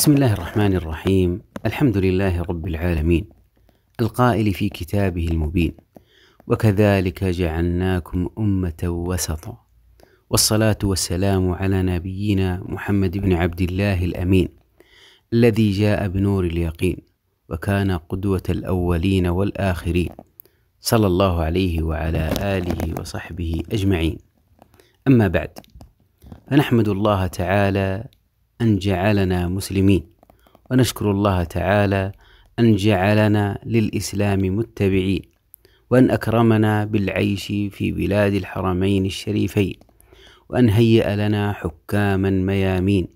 بسم الله الرحمن الرحيم الحمد لله رب العالمين القائل في كتابه المبين وكذلك جعلناكم امه وسطا والصلاه والسلام على نبينا محمد بن عبد الله الامين الذي جاء بنور اليقين وكان قدوه الاولين والاخرين صلى الله عليه وعلى اله وصحبه اجمعين اما بعد فنحمد الله تعالى أن جعلنا مسلمين ونشكر الله تعالى أن جعلنا للإسلام متبعين وأن أكرمنا بالعيش في بلاد الحرمين الشريفين وأن هيأ لنا حكاما ميامين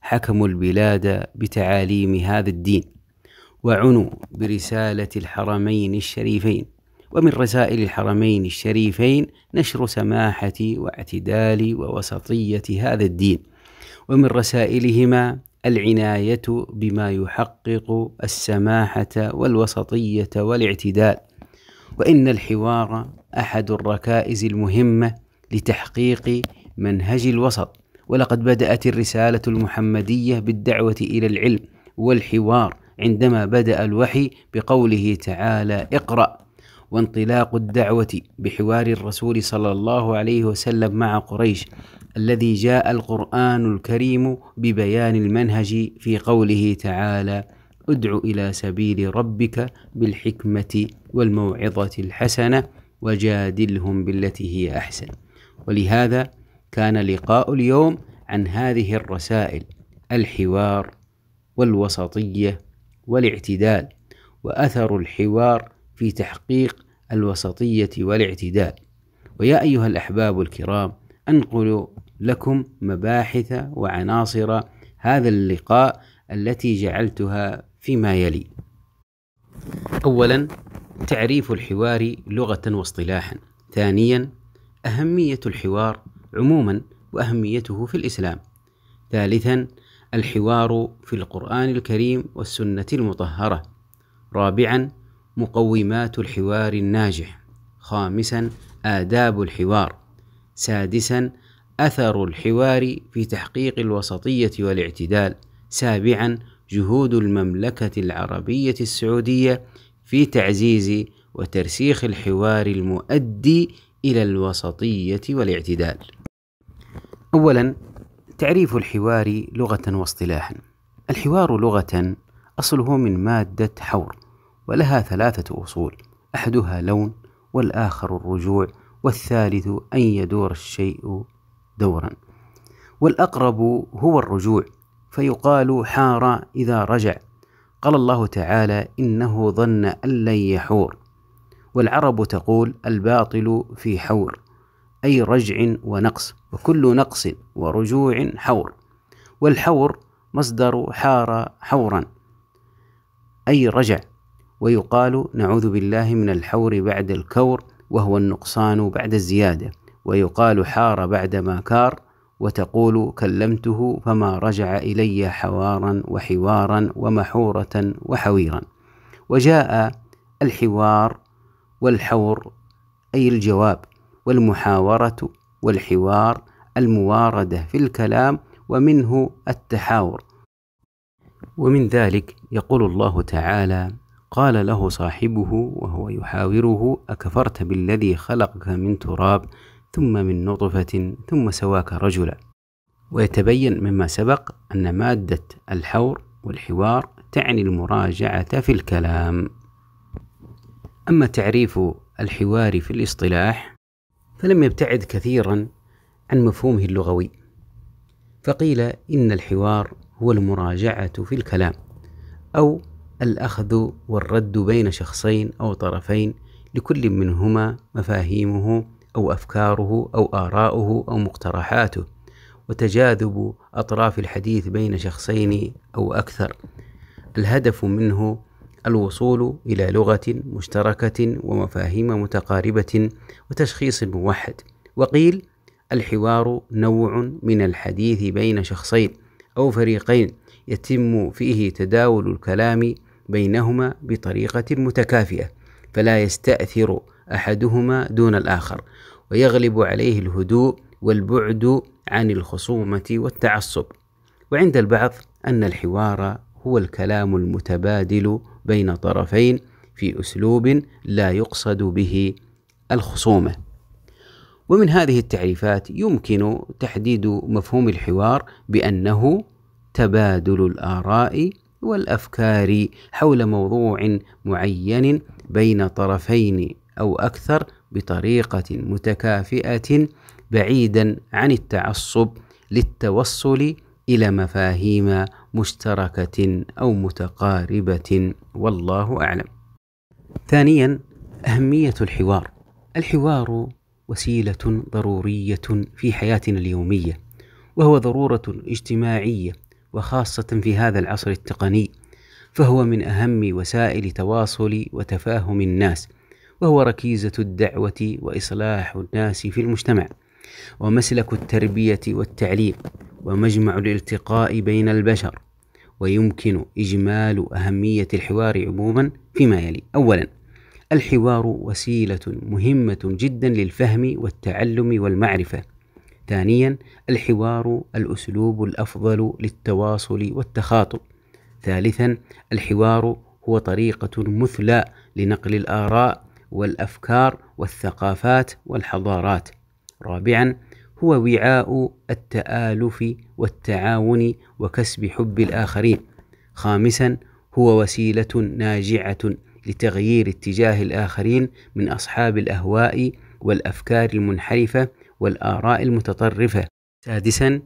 حكموا البلاد بتعاليم هذا الدين وعنوا برسالة الحرمين الشريفين ومن رسائل الحرمين الشريفين نشر سماحة واعتدال ووسطية هذا الدين ومن رسائلهما العناية بما يحقق السماحة والوسطية والاعتدال وإن الحوار أحد الركائز المهمة لتحقيق منهج الوسط ولقد بدأت الرسالة المحمدية بالدعوة إلى العلم والحوار عندما بدأ الوحي بقوله تعالى اقرأ وانطلاق الدعوة بحوار الرسول صلى الله عليه وسلم مع قريش الذي جاء القرآن الكريم ببيان المنهج في قوله تعالى: ادع إلى سبيل ربك بالحكمة والموعظة الحسنة وجادلهم بالتي هي أحسن. ولهذا كان لقاء اليوم عن هذه الرسائل الحوار والوسطية والاعتدال وأثر الحوار في تحقيق الوسطية والاعتدال ويا أيها الأحباب الكرام أنقل لكم مباحث وعناصر هذا اللقاء التي جعلتها فيما يلي أولا تعريف الحوار لغة واصطلاحا ثانيا أهمية الحوار عموما وأهميته في الإسلام ثالثا الحوار في القرآن الكريم والسنة المطهرة رابعا مقومات الحوار الناجح خامسا آداب الحوار سادسا أثر الحوار في تحقيق الوسطية والاعتدال سابعا جهود المملكة العربية السعودية في تعزيز وترسيخ الحوار المؤدي إلى الوسطية والاعتدال أولا تعريف الحوار لغة واصطلاحا الحوار لغة أصله من مادة حور ولها ثلاثة أصول أحدها لون والآخر الرجوع والثالث أن يدور الشيء دورا والأقرب هو الرجوع فيقال حار إذا رجع قال الله تعالى إنه ظن أن لن يحور والعرب تقول الباطل في حور أي رجع ونقص وكل نقص ورجوع حور والحور مصدر حار حورا أي رجع ويقال نعوذ بالله من الحور بعد الكور وهو النقصان بعد الزيادة ويقال حار بعد ما كار وتقول كلمته فما رجع إلي حوارا وحوارا ومحورة وحويرا وجاء الحوار والحور أي الجواب والمحاورة والحوار المواردة في الكلام ومنه التحاور ومن ذلك يقول الله تعالى قال له صاحبه وهو يحاوره أكفرت بالذي خلقك من تراب ثم من نطفة ثم سواك رجلا ويتبين مما سبق أن مادة الحور والحوار تعني المراجعة في الكلام أما تعريف الحوار في الاصطلاح فلم يبتعد كثيرا عن مفهومه اللغوي فقيل إن الحوار هو المراجعة في الكلام أو الأخذ والرد بين شخصين أو طرفين لكل منهما مفاهيمه أو أفكاره أو آراؤه أو مقترحاته وتجاذب أطراف الحديث بين شخصين أو أكثر الهدف منه الوصول إلى لغة مشتركة ومفاهيم متقاربة وتشخيص موحد وقيل الحوار نوع من الحديث بين شخصين أو فريقين يتم فيه تداول الكلام بينهما بطريقة متكافئة فلا يستأثر أحدهما دون الآخر ويغلب عليه الهدوء والبعد عن الخصومة والتعصب وعند البعض أن الحوار هو الكلام المتبادل بين طرفين في أسلوب لا يقصد به الخصومة ومن هذه التعريفات يمكن تحديد مفهوم الحوار بأنه تبادل الآراء والافكار حول موضوع معين بين طرفين او اكثر بطريقه متكافئه بعيدا عن التعصب للتوصل الى مفاهيم مشتركه او متقاربه والله اعلم ثانيا اهميه الحوار الحوار وسيله ضروريه في حياتنا اليوميه وهو ضروره اجتماعيه وخاصة في هذا العصر التقني فهو من أهم وسائل تواصل وتفاهم الناس وهو ركيزة الدعوة وإصلاح الناس في المجتمع ومسلك التربية والتعليم ومجمع الالتقاء بين البشر ويمكن إجمال أهمية الحوار عموما فيما يلي أولا الحوار وسيلة مهمة جدا للفهم والتعلم والمعرفة ثانيا الحوار الأسلوب الأفضل للتواصل والتخاطب ثالثا الحوار هو طريقة مثلى لنقل الآراء والأفكار والثقافات والحضارات رابعا هو وعاء التآلف والتعاون وكسب حب الآخرين خامسا هو وسيلة ناجعة لتغيير اتجاه الآخرين من أصحاب الأهواء والأفكار المنحرفة والآراء المتطرفة سادسا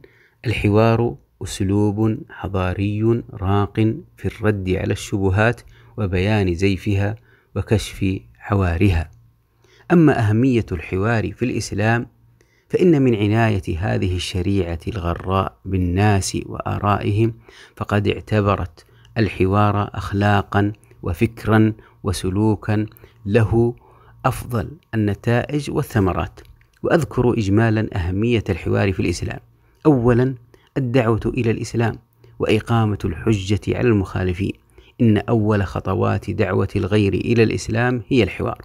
الحوار أسلوب حضاري راق في الرد على الشبهات وبيان زيفها وكشف حوارها أما أهمية الحوار في الإسلام فإن من عناية هذه الشريعة الغراء بالناس وآرائهم فقد اعتبرت الحوار أخلاقا وفكرا وسلوكا له أفضل النتائج والثمرات وأذكر إجمالا أهمية الحوار في الإسلام أولا الدعوة إلى الإسلام وإقامة الحجة على المخالفين إن أول خطوات دعوة الغير إلى الإسلام هي الحوار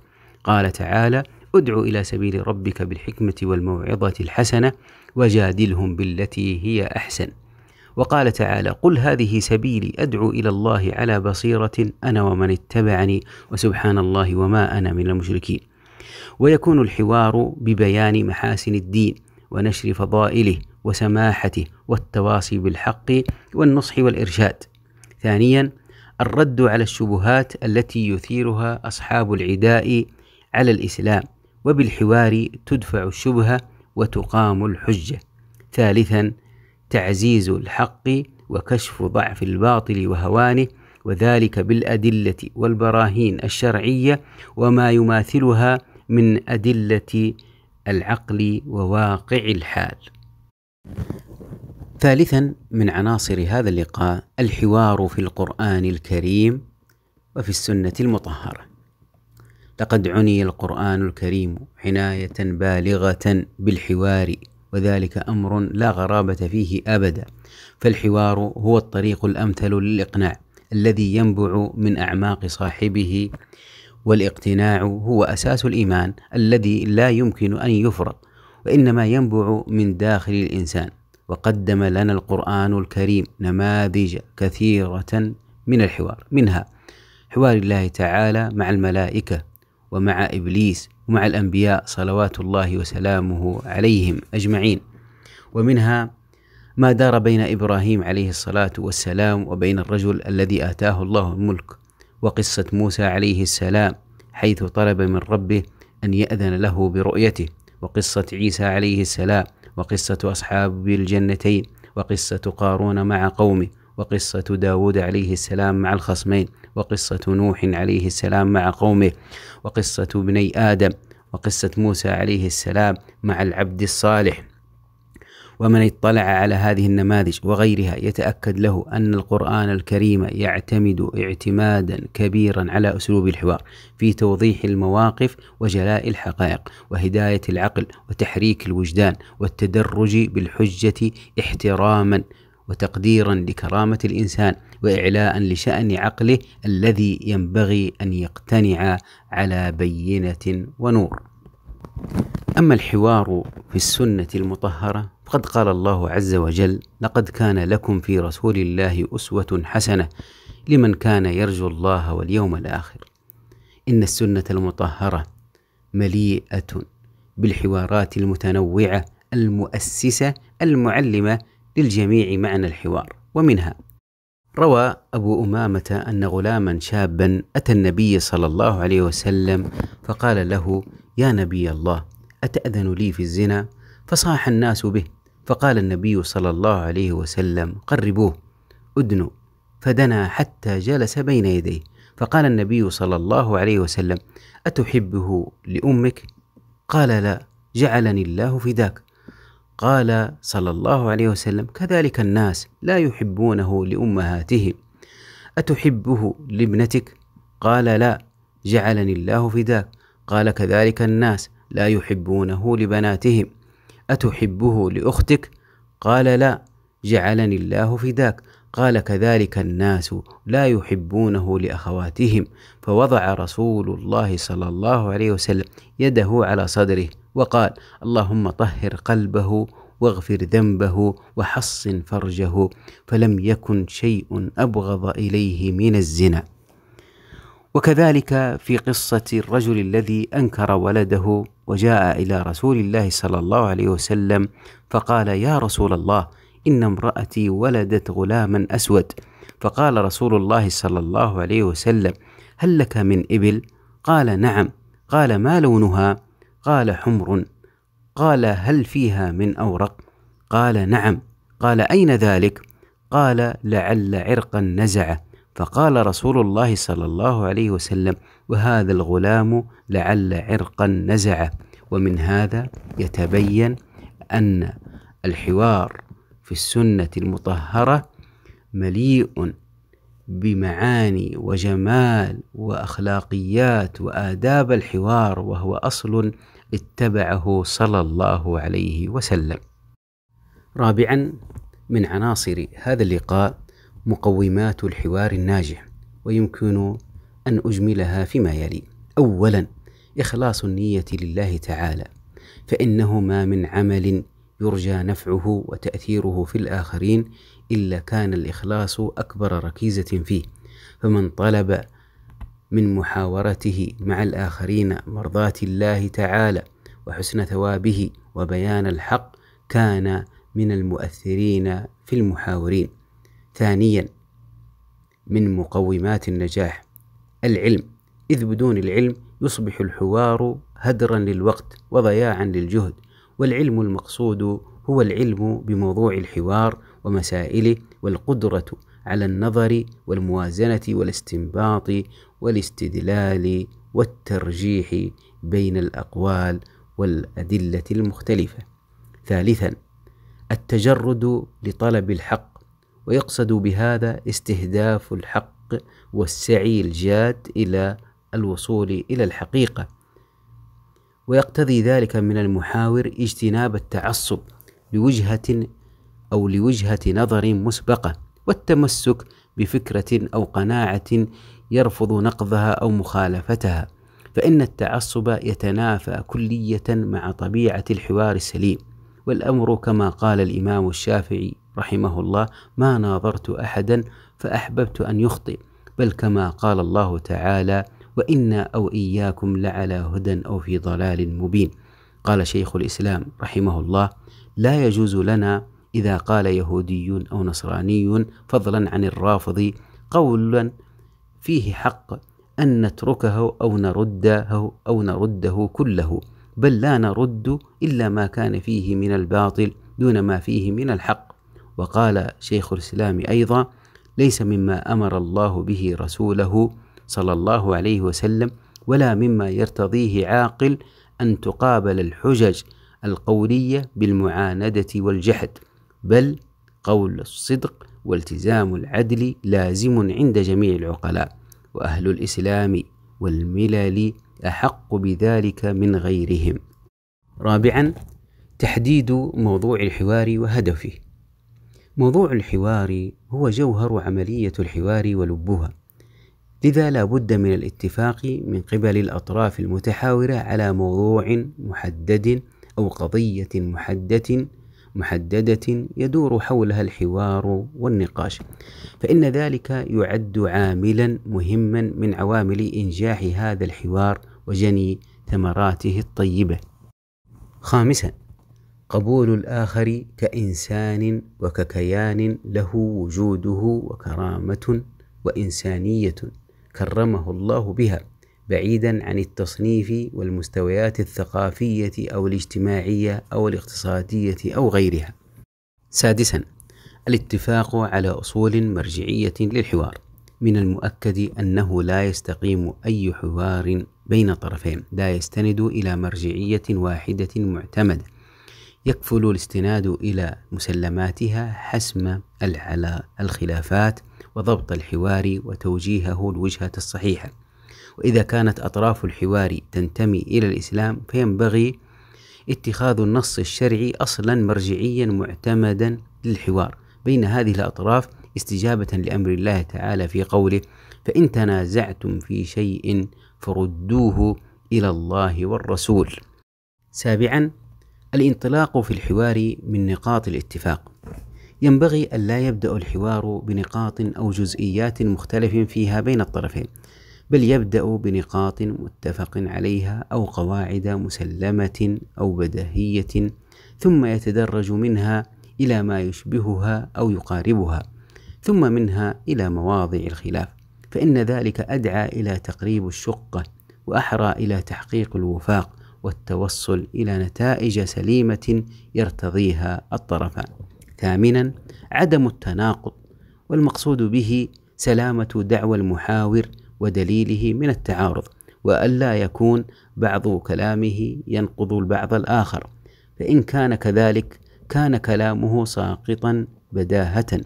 قال تعالى ادع إلى سبيل ربك بالحكمة والموعظة الحسنة وجادلهم بالتي هي أحسن وقال تعالى قل هذه سبيلي أدعو إلى الله على بصيرة أنا ومن اتبعني وسبحان الله وما أنا من المشركين ويكون الحوار ببيان محاسن الدين ونشر فضائله وسماحته والتواصي بالحق والنصح والارشاد ثانيا الرد على الشبهات التي يثيرها اصحاب العداء على الاسلام وبالحوار تدفع الشبهه وتقام الحجه ثالثا تعزيز الحق وكشف ضعف الباطل وهوانه وذلك بالادله والبراهين الشرعيه وما يماثلها من أدلة العقل وواقع الحال. ثالثا من عناصر هذا اللقاء الحوار في القرآن الكريم وفي السنة المطهرة. لقد عني القرآن الكريم عناية بالغة بالحوار وذلك أمر لا غرابة فيه أبدا فالحوار هو الطريق الأمثل للإقناع الذي ينبع من أعماق صاحبه والاقتناع هو أساس الإيمان الذي لا يمكن أن يفرض وإنما ينبع من داخل الإنسان وقدم لنا القرآن الكريم نماذج كثيرة من الحوار منها حوار الله تعالى مع الملائكة ومع إبليس ومع الأنبياء صلوات الله وسلامه عليهم أجمعين ومنها ما دار بين إبراهيم عليه الصلاة والسلام وبين الرجل الذي آتاه الله الملك وقصة موسى عليه السلام حيث طلب من ربه أن يأذن له برؤيته وقصة عيسى عليه السلام وقصة أصحاب الجنتين وقصة قارون مع قومه وقصة داود عليه السلام مع الخصمين وقصة نوح عليه السلام مع قومه وقصة بني آدم وقصة موسى عليه السلام مع العبد الصالح ومن اطلع على هذه النماذج وغيرها يتأكد له أن القرآن الكريم يعتمد اعتمادا كبيرا على أسلوب الحوار في توضيح المواقف وجلاء الحقائق وهداية العقل وتحريك الوجدان والتدرج بالحجة احتراما وتقديرا لكرامة الإنسان وإعلاء لشأن عقله الذي ينبغي أن يقتنع على بينة ونور. أما الحوار في السنة المطهرة فقد قال الله عز وجل لقد كان لكم في رسول الله أسوة حسنة لمن كان يرجو الله واليوم الآخر إن السنة المطهرة مليئة بالحوارات المتنوعة المؤسسة المعلمة للجميع معنى الحوار ومنها روى أبو أمامة أن غلاما شابا أتى النبي صلى الله عليه وسلم فقال له يا نبي الله أتأذن لي في الزنا فصاح الناس به فقال النبي صلى الله عليه وسلم قربوه ادنوا فدنا حتى جلس بين يديه فقال النبي صلى الله عليه وسلم أتحبه لأمك؟ قال لا جعلني الله فداك قال صلى الله عليه وسلم كذلك الناس لا يحبونه لأمهاتهم أتحبه لابنتك؟ قال لا جعلني الله فداك قال كذلك الناس لا يحبونه لبناتهم أتحبه لأختك؟ قال لا جعلني الله فداك قال كذلك الناس لا يحبونه لاخواتهم فوضع رسول الله صلى الله عليه وسلم يده على صدره وقال اللهم طهر قلبه واغفر ذنبه وحصن فرجه فلم يكن شيء ابغض اليه من الزنا وكذلك في قصه الرجل الذي انكر ولده وجاء إلى رسول الله صلى الله عليه وسلم فقال يا رسول الله إن امرأتي ولدت غلاما أسود فقال رسول الله صلى الله عليه وسلم هل لك من إبل؟ قال نعم قال ما لونها؟ قال حمر قال هل فيها من أورق؟ قال نعم قال أين ذلك؟ قال لعل عرقا نزعه فقال رسول الله صلى الله عليه وسلم وهذا الغلام لعل عرقا نزعه ومن هذا يتبين أن الحوار في السنة المطهرة مليء بمعاني وجمال واخلاقيات واداب الحوار وهو اصل اتبعه صلى الله عليه وسلم. رابعا من عناصر هذا اللقاء مقومات الحوار الناجح ويمكن أن أجملها فيما يلي أولا إخلاص النية لله تعالى فإنه ما من عمل يرجى نفعه وتأثيره في الآخرين إلا كان الإخلاص أكبر ركيزة فيه فمن طلب من محاورته مع الآخرين مرضاة الله تعالى وحسن ثوابه وبيان الحق كان من المؤثرين في المحاورين ثانيا من مقومات النجاح العلم إذ بدون العلم يصبح الحوار هدرا للوقت وضياعا للجهد والعلم المقصود هو العلم بموضوع الحوار ومسائله والقدرة على النظر والموازنة والاستنباط والاستدلال والترجيح بين الأقوال والأدلة المختلفة. ثالثا التجرد لطلب الحق ويقصد بهذا استهداف الحق والسعي الجاد إلى الوصول إلى الحقيقة ويقتضي ذلك من المحاور اجتناب التعصب لوجهة أو لوجهة نظر مسبقة والتمسك بفكرة أو قناعة يرفض نقضها أو مخالفتها فإن التعصب يتنافى كلية مع طبيعة الحوار السليم والأمر كما قال الإمام الشافعي رحمه الله ما ناظرت احدا فاحببت ان يخطئ بل كما قال الله تعالى وانا او اياكم لعلى هدى او في ضلال مبين قال شيخ الاسلام رحمه الله لا يجوز لنا اذا قال يهودي او نصراني فضلا عن الرافض قولا فيه حق ان نتركه او نرده او نرده كله بل لا نرد الا ما كان فيه من الباطل دون ما فيه من الحق وقال شيخ الإسلام أيضا ليس مما أمر الله به رسوله صلى الله عليه وسلم ولا مما يرتضيه عاقل أن تقابل الحجج القولية بالمعاندة والجحد بل قول الصدق والتزام العدل لازم عند جميع العقلاء وأهل الإسلام والملل أحق بذلك من غيرهم رابعا تحديد موضوع الحوار وهدفه موضوع الحوار هو جوهر عملية الحوار ولبها لذا لا بد من الاتفاق من قبل الأطراف المتحاورة على موضوع محدد أو قضية محددة محددة يدور حولها الحوار والنقاش فإن ذلك يعد عاملا مهما من عوامل إنجاح هذا الحوار وجني ثمراته الطيبة خامسا قبول الآخر كإنسان وككيان له وجوده وكرامة وإنسانية كرمه الله بها بعيدا عن التصنيف والمستويات الثقافية أو الاجتماعية أو الاقتصادية أو غيرها. سادسا الاتفاق على أصول مرجعية للحوار. من المؤكد أنه لا يستقيم أي حوار بين طرفين، لا يستند إلى مرجعية واحدة معتمدة. يكفل الاستناد إلى مسلماتها حسم الخلافات وضبط الحوار وتوجيهه الوجهة الصحيحة وإذا كانت أطراف الحوار تنتمي إلى الإسلام فينبغي اتخاذ النص الشرعي أصلا مرجعيا معتمدا للحوار بين هذه الأطراف استجابة لأمر الله تعالى في قوله فإن تنازعتم في شيء فردوه إلى الله والرسول سابعا الانطلاق في الحوار من نقاط الاتفاق ينبغي ألا يبدأ الحوار بنقاط أو جزئيات مختلف فيها بين الطرفين بل يبدأ بنقاط متفق عليها أو قواعد مسلمة أو بدهية ثم يتدرج منها إلى ما يشبهها أو يقاربها ثم منها إلى مواضع الخلاف فإن ذلك أدعى إلى تقريب الشقة وأحرى إلى تحقيق الوفاق والتوصل إلى نتائج سليمة يرتضيها الطرفان. ثامنا عدم التناقض والمقصود به سلامة دعوى المحاور ودليله من التعارض وألا يكون بعض كلامه ينقض البعض الآخر فإن كان كذلك كان كلامه ساقطا بداهة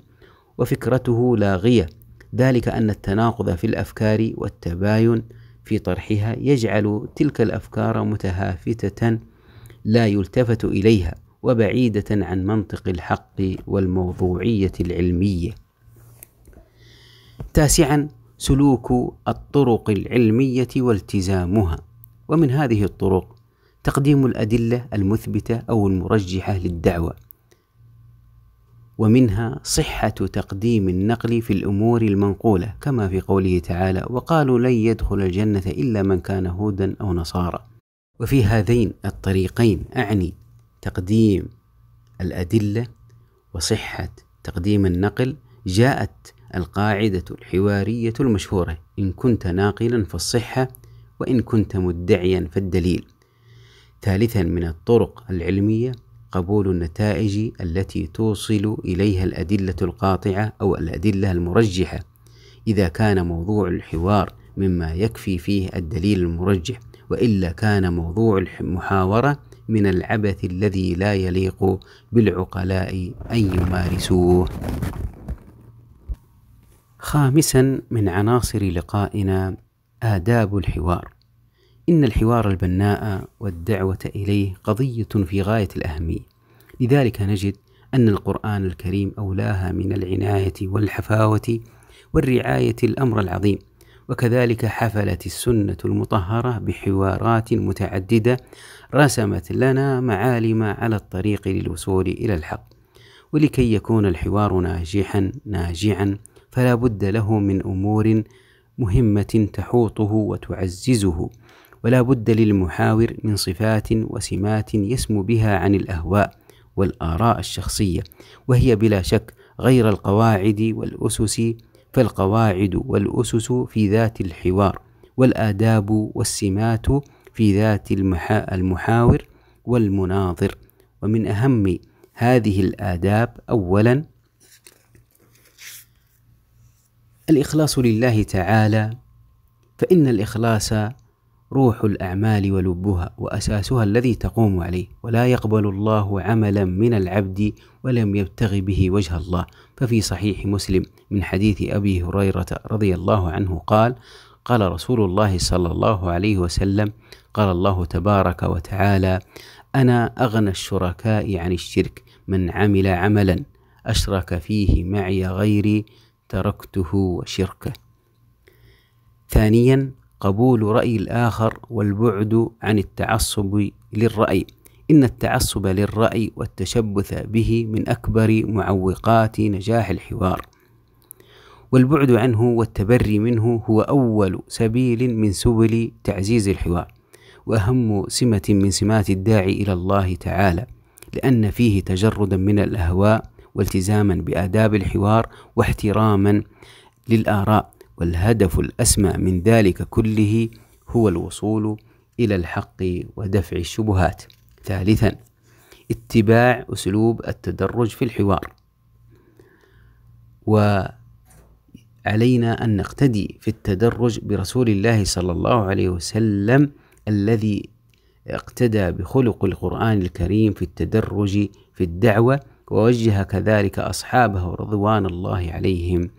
وفكرته لاغية ذلك أن التناقض في الأفكار والتباين في طرحها يجعل تلك الافكار متهافته لا يلتفت اليها وبعيده عن منطق الحق والموضوعيه العلميه تاسعا سلوك الطرق العلميه والتزامها ومن هذه الطرق تقديم الادله المثبته او المرجحه للدعوه ومنها صحة تقديم النقل في الأمور المنقولة كما في قوله تعالى وقالوا لن يدخل الجنة إلا من كان هودا أو نصارى وفي هذين الطريقين أعني تقديم الأدلة وصحة تقديم النقل جاءت القاعدة الحوارية المشهورة إن كنت ناقلا فالصحة وإن كنت مدعيا فالدليل ثالثا من الطرق العلمية قبول النتائج التي توصل إليها الأدلة القاطعة أو الأدلة المرجحة إذا كان موضوع الحوار مما يكفي فيه الدليل المرجح وإلا كان موضوع المحاورة من العبث الذي لا يليق بالعقلاء أن يمارسوه خامسا من عناصر لقائنا آداب الحوار إن الحوار البناء والدعوة إليه قضية في غاية الأهمية لذلك نجد أن القرآن الكريم أولاها من العناية والحفاوة والرعاية الأمر العظيم وكذلك حفلت السنة المطهرة بحوارات متعددة رسمت لنا معالم على الطريق للوصول إلى الحق ولكي يكون الحوار ناجحا ناجعا فلا بد له من أمور مهمة تحوطه وتعززه ولا بد للمحاور من صفات وسمات يسمو بها عن الاهواء والاراء الشخصيه وهي بلا شك غير القواعد والاسس فالقواعد والاسس في ذات الحوار والاداب والسمات في ذات المحا المحاور والمناظر ومن اهم هذه الاداب اولا الاخلاص لله تعالى فان الاخلاص روح الأعمال ولبها وأساسها الذي تقوم عليه ولا يقبل الله عملا من العبد ولم يبتغ به وجه الله ففي صحيح مسلم من حديث أبي هريرة رضي الله عنه قال قال رسول الله صلى الله عليه وسلم قال الله تبارك وتعالى أنا أغنى الشركاء عن الشرك من عمل عملا أشرك فيه معي غيري تركته وشركه ثانيا قبول رأي الآخر والبعد عن التعصب للرأي إن التعصب للرأي والتشبث به من أكبر معوقات نجاح الحوار والبعد عنه والتبري منه هو أول سبيل من سبل تعزيز الحوار وأهم سمة من سمات الداعي إلى الله تعالى لأن فيه تجردا من الأهواء والتزاما بآداب الحوار واحتراما للآراء والهدف الأسمى من ذلك كله هو الوصول إلى الحق ودفع الشبهات. ثالثا اتباع أسلوب التدرج في الحوار. وعلينا أن نقتدي في التدرج برسول الله صلى الله عليه وسلم الذي اقتدى بخلق القرآن الكريم في التدرج في الدعوة ووجه كذلك أصحابه رضوان الله عليهم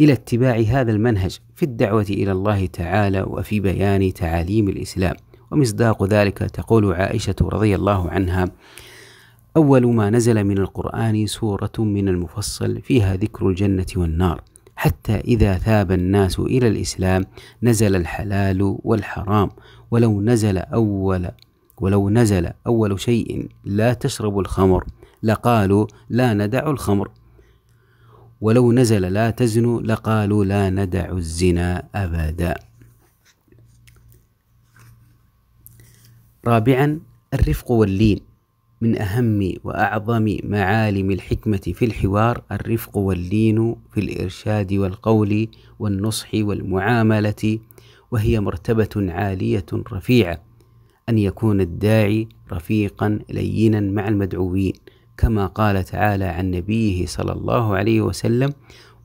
الى اتباع هذا المنهج في الدعوه الى الله تعالى وفي بيان تعاليم الاسلام ومصداق ذلك تقول عائشه رضي الله عنها اول ما نزل من القران سوره من المفصل فيها ذكر الجنه والنار حتى اذا ثاب الناس الى الاسلام نزل الحلال والحرام ولو نزل اول ولو نزل اول شيء لا تشرب الخمر لقالوا لا ندع الخمر ولو نزل لا تزنوا لقالوا لا ندع الزنا أبدا رابعا الرفق واللين من أهم وأعظم معالم الحكمة في الحوار الرفق واللين في الإرشاد والقول والنصح والمعاملة وهي مرتبة عالية رفيعة أن يكون الداعي رفيقا لينا مع المدعوين كما قال تعالى عن نبيه صلى الله عليه وسلم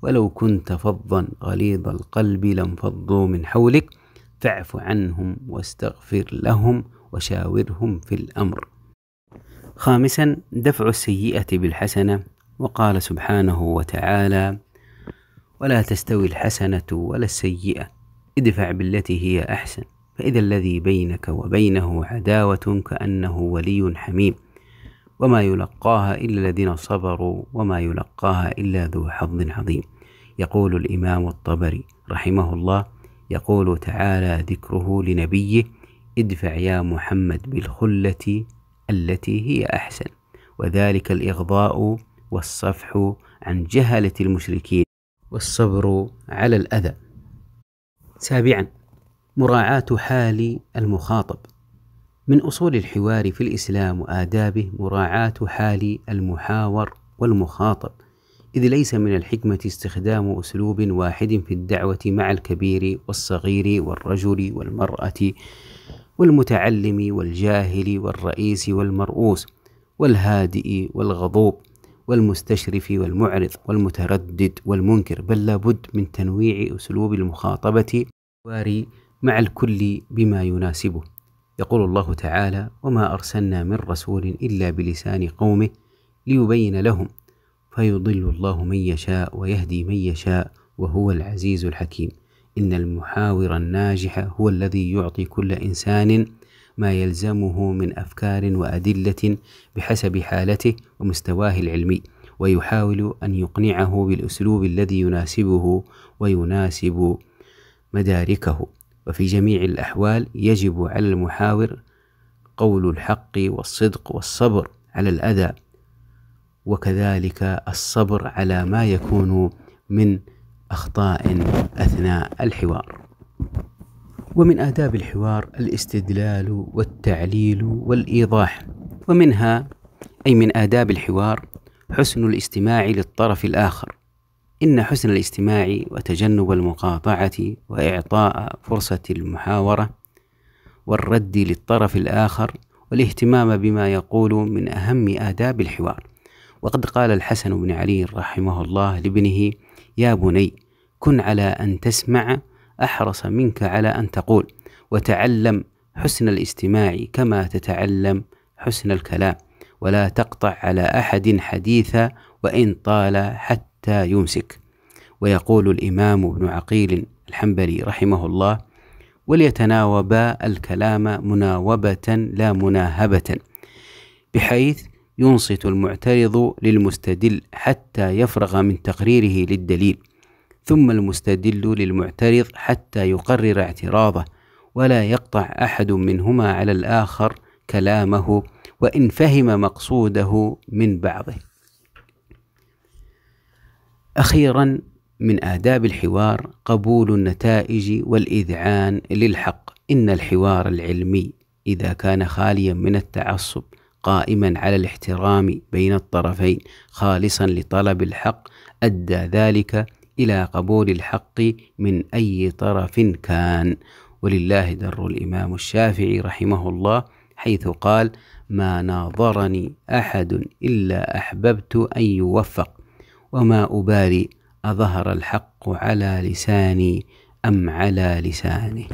ولو كنت فظا غليظ القلب لانفضوا من حولك فاعف عنهم واستغفر لهم وشاورهم في الأمر خامسا دفع السيئة بالحسنة وقال سبحانه وتعالى ولا تستوي الحسنة ولا السيئة ادفع بالتي هي أحسن فإذا الذي بينك وبينه عداوة كأنه ولي حميم وما يلقاها إلا الذين صبروا وما يلقاها إلا ذو حظ عظيم يقول الإمام الطبري رحمه الله يقول تعالى ذكره لنبيه ادفع يا محمد بالخلة التي هي أحسن وذلك الإغضاء والصفح عن جهلة المشركين والصبر على الأذى سابعا مراعاة حال المخاطب من أصول الحوار في الإسلام وآدابه مراعاة حال المحاور والمخاطب إذ ليس من الحكمة استخدام أسلوب واحد في الدعوة مع الكبير والصغير والرجل والمرأة والمتعلم والجاهل والرئيس والمرؤوس والهادئ والغضوب والمستشرف والمعرض والمتردد والمنكر بل لابد من تنويع أسلوب المخاطبة مع الكل بما يناسبه يقول الله تعالى وما ارسلنا من رسول الا بلسان قومه ليبين لهم فيضل الله من يشاء ويهدي من يشاء وهو العزيز الحكيم ان المحاور الناجح هو الذي يعطي كل انسان ما يلزمه من افكار وادله بحسب حالته ومستواه العلمي ويحاول ان يقنعه بالاسلوب الذي يناسبه ويناسب مداركه وفي جميع الأحوال يجب على المحاور قول الحق والصدق والصبر على الأذى وكذلك الصبر على ما يكون من أخطاء أثناء الحوار ومن آداب الحوار الاستدلال والتعليل والإيضاح ومنها أي من آداب الحوار حسن الاستماع للطرف الآخر إن حسن الاستماع وتجنب المقاطعة وإعطاء فرصة المحاورة والرد للطرف الآخر والاهتمام بما يقول من أهم آداب الحوار وقد قال الحسن بن علي رحمه الله لابنه يا بني كن على أن تسمع أحرص منك على أن تقول وتعلم حسن الاستماع كما تتعلم حسن الكلام ولا تقطع على أحد حديثا وإن طال حتى حتى يمسك ويقول الإمام ابن عقيل الحنبلي رحمه الله وليتناوبا الكلام مناوبة لا مناهبة بحيث ينصت المعترض للمستدل حتى يفرغ من تقريره للدليل ثم المستدل للمعترض حتى يقرر اعتراضه ولا يقطع احد منهما على الاخر كلامه وان فهم مقصوده من بعضه أخيرا من آداب الحوار قبول النتائج والإذعان للحق إن الحوار العلمي إذا كان خاليا من التعصب قائما على الاحترام بين الطرفين خالصا لطلب الحق أدى ذلك إلى قبول الحق من أي طرف كان ولله در الإمام الشافعي رحمه الله حيث قال ما ناظرني أحد إلا أحببت أن يوفق وما أبالي أظهر الحق على لساني أم على لسانه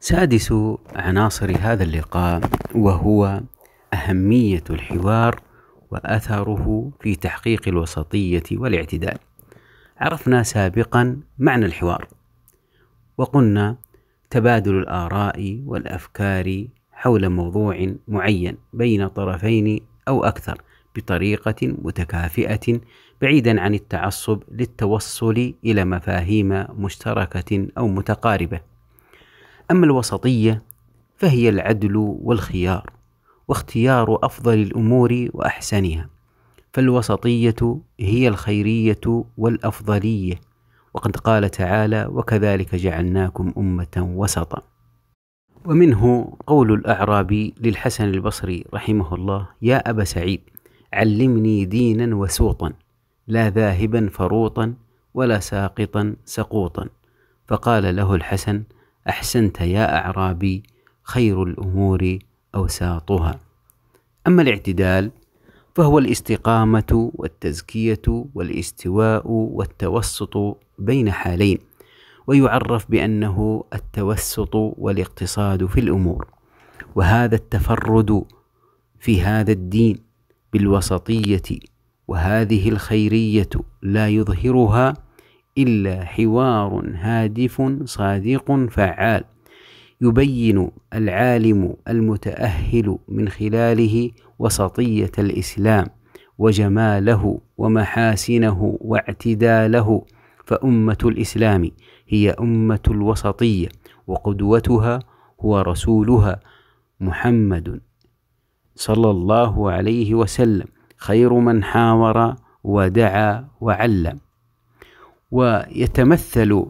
سادس عناصر هذا اللقاء وهو أهمية الحوار وأثره في تحقيق الوسطية والاعتدال عرفنا سابقا معنى الحوار وقلنا تبادل الآراء والأفكار حول موضوع معين بين طرفين أو أكثر بطريقة متكافئة بعيدا عن التعصب للتوصل إلى مفاهيم مشتركة أو متقاربة. أما الوسطية فهي العدل والخيار، واختيار أفضل الأمور وأحسنها. فالوسطية هي الخيرية والأفضلية، وقد قال تعالى: وكذلك جعلناكم أمة وسطًا. ومنه قول الأعرابي للحسن البصري رحمه الله: يا أبا سعيد علمني دينا وسوطا لا ذاهبا فروطا ولا ساقطا سقوطا فقال له الحسن احسنت يا اعرابي خير الامور اوساطها اما الاعتدال فهو الاستقامه والتزكيه والاستواء والتوسط بين حالين ويعرف بانه التوسط والاقتصاد في الامور وهذا التفرد في هذا الدين بالوسطيه وهذه الخيريه لا يظهرها الا حوار هادف صادق فعال يبين العالم المتاهل من خلاله وسطيه الاسلام وجماله ومحاسنه واعتداله فامه الاسلام هي امه الوسطيه وقدوتها هو رسولها محمد صلى الله عليه وسلم خير من حاور ودعا وعلم ويتمثل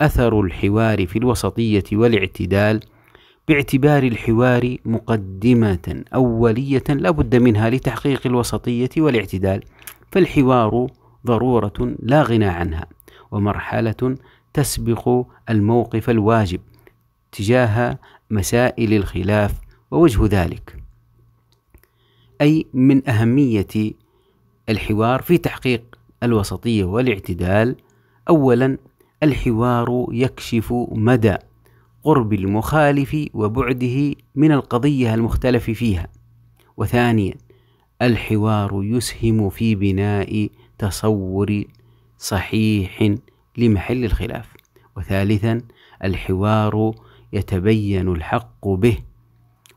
اثر الحوار في الوسطيه والاعتدال باعتبار الحوار مقدمه اوليه لا بد منها لتحقيق الوسطيه والاعتدال فالحوار ضروره لا غنى عنها ومرحله تسبق الموقف الواجب تجاه مسائل الخلاف ووجه ذلك أي من أهمية الحوار في تحقيق الوسطية والاعتدال أولا الحوار يكشف مدى قرب المخالف وبعده من القضية المختلف فيها وثانيا الحوار يسهم في بناء تصور صحيح لمحل الخلاف وثالثا الحوار يتبين الحق به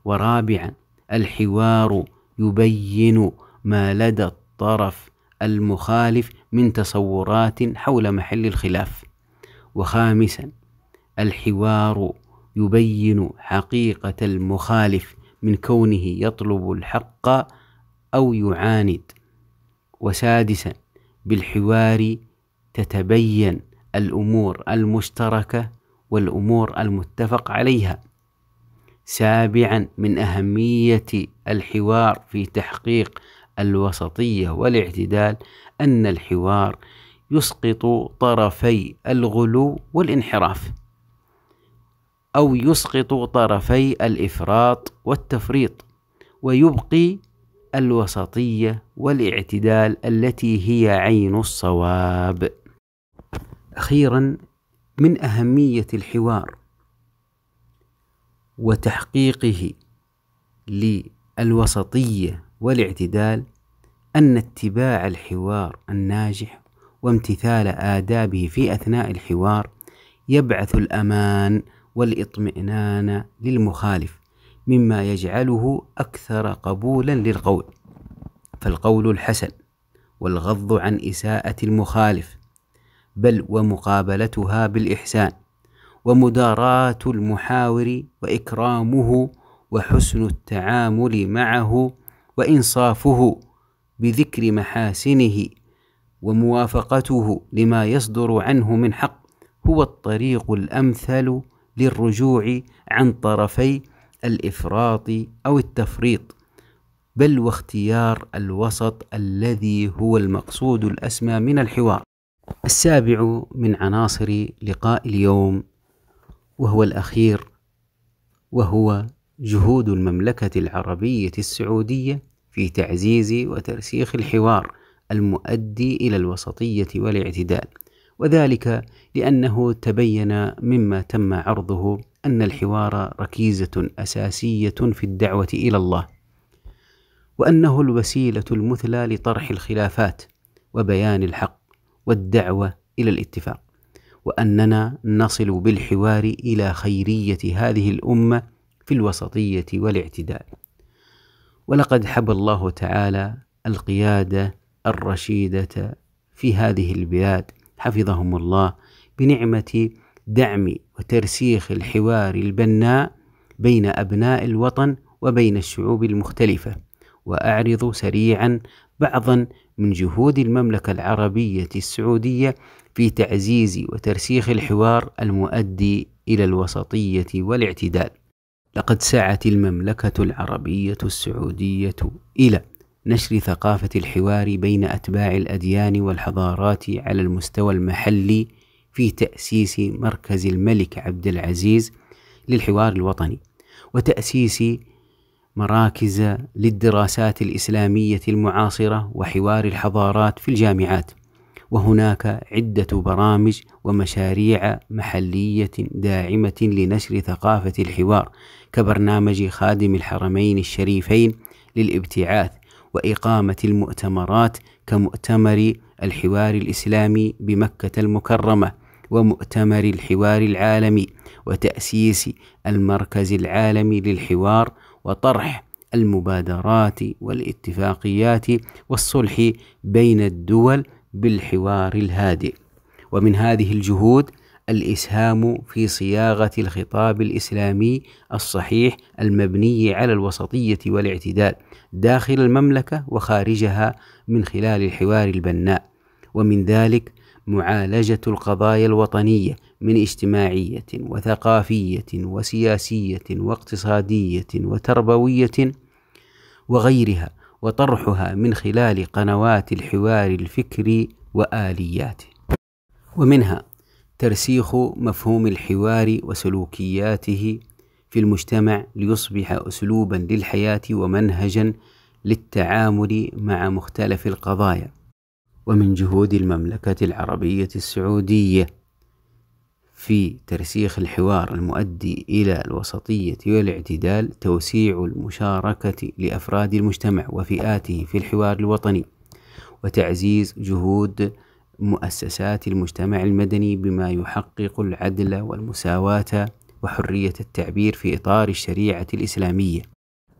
ورابعا الحوار يبين ما لدى الطرف المخالف من تصورات حول محل الخلاف وخامسا الحوار يبين حقيقة المخالف من كونه يطلب الحق أو يعاند وسادسا بالحوار تتبين الأمور المشتركة والأمور المتفق عليها سابعا من أهمية الحوار في تحقيق الوسطية والاعتدال أن الحوار يسقط طرفي الغلو والانحراف أو يسقط طرفي الإفراط والتفريط ويبقي الوسطية والاعتدال التي هي عين الصواب. أخيرا من أهمية الحوار وتحقيقه للوسطية والاعتدال أن اتباع الحوار الناجح وامتثال آدابه في أثناء الحوار يبعث الأمان والإطمئنان للمخالف مما يجعله أكثر قبولا للقول فالقول الحسن والغض عن إساءة المخالف بل ومقابلتها بالإحسان ومداراة المحاور وإكرامه وحسن التعامل معه وإنصافه بذكر محاسنه وموافقته لما يصدر عنه من حق هو الطريق الأمثل للرجوع عن طرفي الإفراط أو التفريط بل واختيار الوسط الذي هو المقصود الأسمى من الحوار السابع من عناصر لقاء اليوم وهو الأخير وهو جهود المملكة العربية السعودية في تعزيز وترسيخ الحوار المؤدي إلى الوسطية والاعتدال وذلك لأنه تبين مما تم عرضه أن الحوار ركيزة أساسية في الدعوة إلى الله وأنه الوسيلة المثلى لطرح الخلافات وبيان الحق والدعوة إلى الاتفاق واننا نصل بالحوار الى خيريه هذه الامه في الوسطيه والاعتدال ولقد حب الله تعالى القياده الرشيده في هذه البلاد حفظهم الله بنعمه دعم وترسيخ الحوار البناء بين ابناء الوطن وبين الشعوب المختلفه واعرض سريعا بعضا من جهود المملكة العربية السعودية في تعزيز وترسيخ الحوار المؤدي إلى الوسطية والاعتدال. لقد سعت المملكة العربية السعودية إلى نشر ثقافة الحوار بين أتباع الأديان والحضارات على المستوى المحلي في تأسيس مركز الملك عبد العزيز للحوار الوطني وتأسيس مراكز للدراسات الإسلامية المعاصرة وحوار الحضارات في الجامعات وهناك عدة برامج ومشاريع محلية داعمة لنشر ثقافة الحوار كبرنامج خادم الحرمين الشريفين للابتعاث وإقامة المؤتمرات كمؤتمر الحوار الإسلامي بمكة المكرمة ومؤتمر الحوار العالمي وتأسيس المركز العالمي للحوار وطرح المبادرات والاتفاقيات والصلح بين الدول بالحوار الهادئ ومن هذه الجهود الاسهام في صياغه الخطاب الاسلامي الصحيح المبني على الوسطيه والاعتدال داخل المملكه وخارجها من خلال الحوار البناء ومن ذلك معالجه القضايا الوطنيه من اجتماعيه وثقافيه وسياسيه واقتصاديه وتربويه وغيرها وطرحها من خلال قنوات الحوار الفكري والياته ومنها ترسيخ مفهوم الحوار وسلوكياته في المجتمع ليصبح اسلوبا للحياه ومنهجا للتعامل مع مختلف القضايا ومن جهود المملكه العربيه السعوديه في ترسيخ الحوار المؤدي إلى الوسطية والاعتدال توسيع المشاركة لأفراد المجتمع وفئاته في الحوار الوطني وتعزيز جهود مؤسسات المجتمع المدني بما يحقق العدل والمساواة وحرية التعبير في إطار الشريعة الإسلامية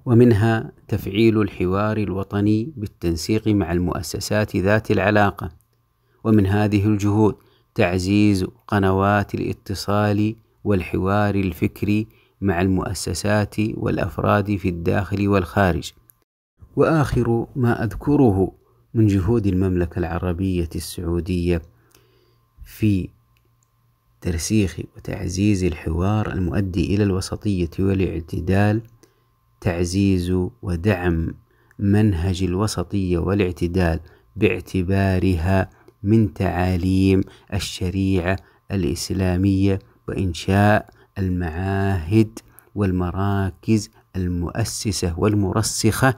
ومنها تفعيل الحوار الوطني بالتنسيق مع المؤسسات ذات العلاقة ومن هذه الجهود تعزيز قنوات الاتصال والحوار الفكري مع المؤسسات والافراد في الداخل والخارج واخر ما اذكره من جهود المملكه العربيه السعوديه في ترسيخ وتعزيز الحوار المؤدي الى الوسطيه والاعتدال تعزيز ودعم منهج الوسطيه والاعتدال باعتبارها من تعاليم الشريعة الإسلامية وإنشاء المعاهد والمراكز المؤسسة والمرسخة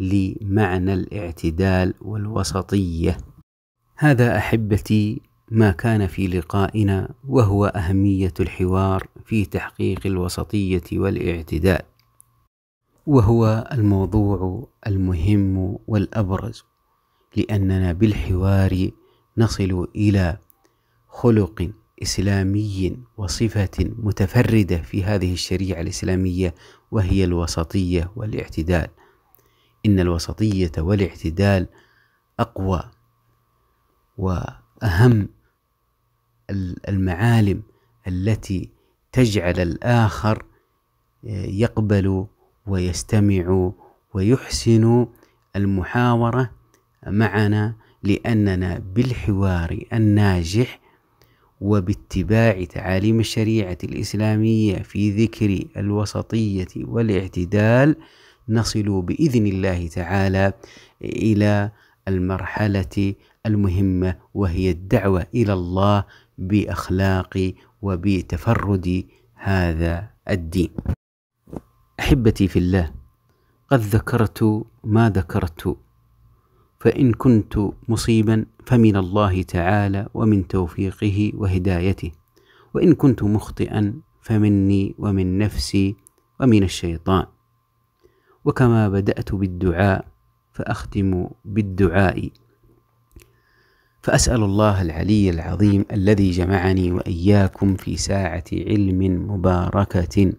لمعنى الاعتدال والوسطية. هذا أحبتي ما كان في لقائنا وهو أهمية الحوار في تحقيق الوسطية والاعتدال. وهو الموضوع المهم والأبرز لأننا بالحوار نصل إلى خلق إسلامي وصفة متفردة في هذه الشريعة الإسلامية وهي الوسطية والاعتدال إن الوسطية والاعتدال أقوى وأهم المعالم التي تجعل الآخر آه، يقبل ويستمع ويحسن المحاورة معنا لأننا بالحوار الناجح وباتباع تعاليم الشريعة الإسلامية في ذكر الوسطية والاعتدال نصل بإذن الله تعالى إلى المرحلة المهمة وهي الدعوة إلى الله بأخلاق وبتفرد هذا الدين. أحبتي في الله، قد ذكرت ما ذكرت فإن كنت مصيبا فمن الله تعالى ومن توفيقه وهدايته وإن كنت مخطئا فمني ومن نفسي ومن الشيطان وكما بدأت بالدعاء فأختم بالدعاء فأسأل الله العلي العظيم الذي جمعني وإياكم في ساعة علم مباركة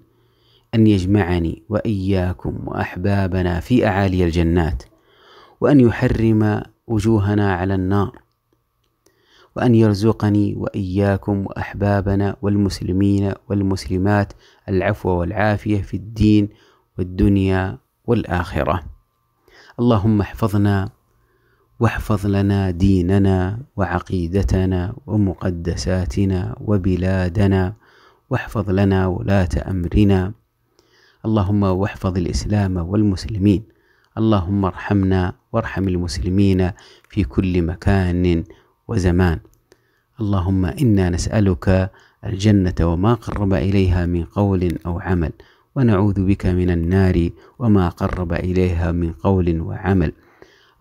أن يجمعني وإياكم وأحبابنا في أعالي الجنات وأن يحرم وجوهنا على النار وأن يرزقني وإياكم وأحبابنا والمسلمين والمسلمات العفو والعافية في الدين والدنيا والآخرة اللهم احفظنا واحفظ لنا ديننا وعقيدتنا ومقدساتنا وبلادنا واحفظ لنا ولاة أمرنا اللهم واحفظ الإسلام والمسلمين اللهم ارحمنا وارحم المسلمين في كل مكان وزمان اللهم انا نسالك الجنه وما قرب اليها من قول او عمل ونعوذ بك من النار وما قرب اليها من قول وعمل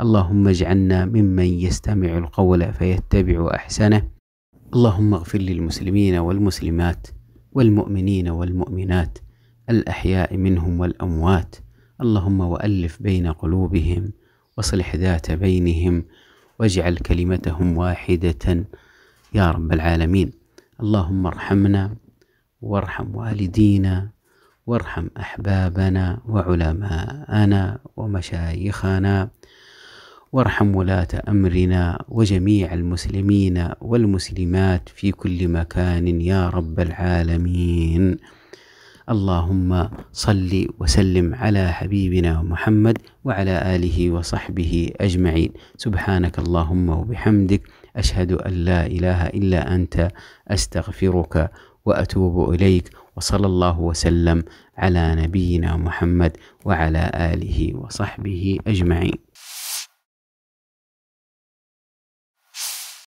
اللهم اجعلنا ممن يستمع القول فيتبع احسنه اللهم اغفر للمسلمين والمسلمات والمؤمنين والمؤمنات الاحياء منهم والاموات اللهم والف بين قلوبهم واصلح ذات بينهم واجعل كلمتهم واحده يا رب العالمين اللهم ارحمنا وارحم والدينا وارحم احبابنا وعلماءنا ومشايخنا وارحم ولاه امرنا وجميع المسلمين والمسلمات في كل مكان يا رب العالمين اللهم صل وسلم على حبيبنا محمد وعلى اله وصحبه اجمعين سبحانك اللهم وبحمدك اشهد ان لا اله الا انت استغفرك واتوب اليك وصلى الله وسلم على نبينا محمد وعلى اله وصحبه اجمعين